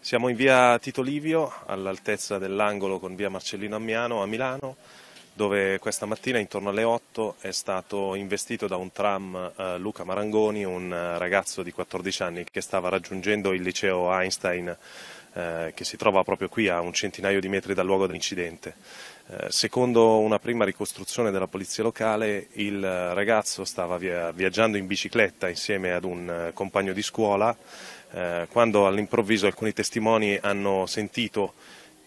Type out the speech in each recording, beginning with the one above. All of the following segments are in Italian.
Siamo in via Tito Livio, all'altezza dell'angolo con via Marcellino Ammiano a Milano, dove questa mattina intorno alle 8 è stato investito da un tram eh, Luca Marangoni, un eh, ragazzo di 14 anni che stava raggiungendo il liceo Einstein eh, che si trova proprio qui a un centinaio di metri dal luogo dell'incidente. Eh, secondo una prima ricostruzione della polizia locale, il ragazzo stava viaggiando in bicicletta insieme ad un eh, compagno di scuola quando all'improvviso alcuni testimoni hanno sentito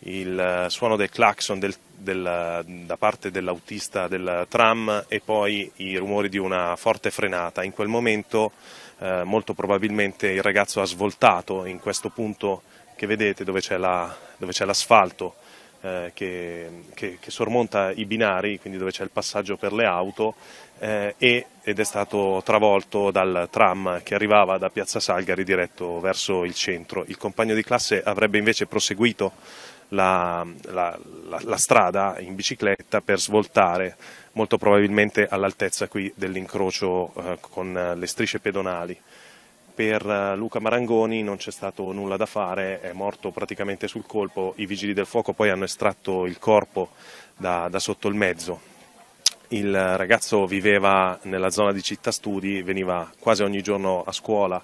il suono del clacson del, del, da parte dell'autista del tram e poi i rumori di una forte frenata. In quel momento eh, molto probabilmente il ragazzo ha svoltato in questo punto che vedete dove c'è, l'asfalto eh, che, che, che, sormonta i binari, quindi dove c'è il passaggio per le auto eh, ed è stato travolto dal tram che arrivava da Piazza Salgari diretto verso il centro. Il compagno di classe avrebbe invece proseguito la, la, la strada in bicicletta per svoltare molto probabilmente all'altezza qui dell'incrocio eh, con le strisce pedonali per eh, Luca Marangoni non c'è stato nulla da fare, è morto praticamente sul colpo, i vigili del fuoco poi hanno estratto il corpo da, da sotto il mezzo. Il ragazzo viveva nella zona di città studi, veniva quasi ogni giorno a scuola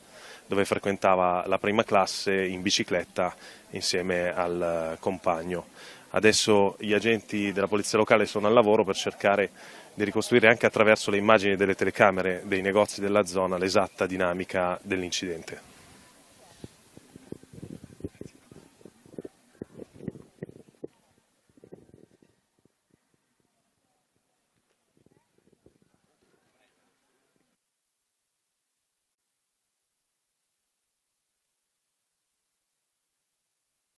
dove frequentava la prima classe in bicicletta insieme al eh, compagno. Adesso gli agenti della polizia locale sono al lavoro per cercare di ricostruire anche attraverso le immagini delle telecamere dei negozi della zona l'esatta dinamica dell'incidente.